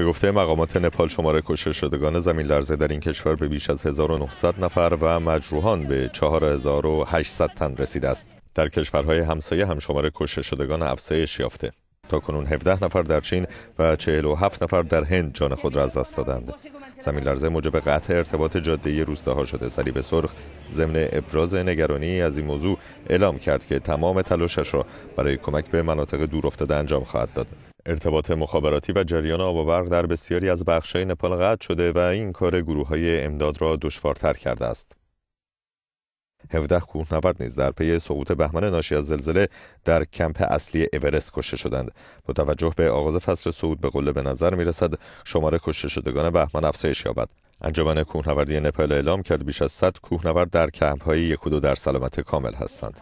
به گفته مقامات نپال شماره کشته شدگان زمین لرزه در این کشور به بیش از 1900 نفر و مجروحان به 4800 تن رسیده است. در کشورهای همسایه هم شماره کشته شدگان افزایش یافته. تا کنون 17 نفر در چین و 47 نفر در هند جان خود را از دست دادند. زمین لرزه موجب قطع ارتباط جاده روستاها شده صلیب سرخ ضمن ابراز نگرانی از این موضوع اعلام کرد که تمام تلاشش را برای کمک به مناطق دور انجام خواهد داد ارتباط مخابراتی و جریان آب و برق در بسیاری از بخش‌های نپال قطع شده و این کار گروه های امداد را دشوارتر کرده است 17 کوهنورد نیز در پی سقوط بهمن ناشی از زلزله در کمپ اصلی اورست کشته شدند با توجه به آغاز فصل صعود به قله به نظر میرسد شماره کشته شدگان بهمن افزایش یابد انجمن کوهنوردی نپال اعلام کرد بیش از 100 کوهنورد در های یک و دو در سلامت کامل هستند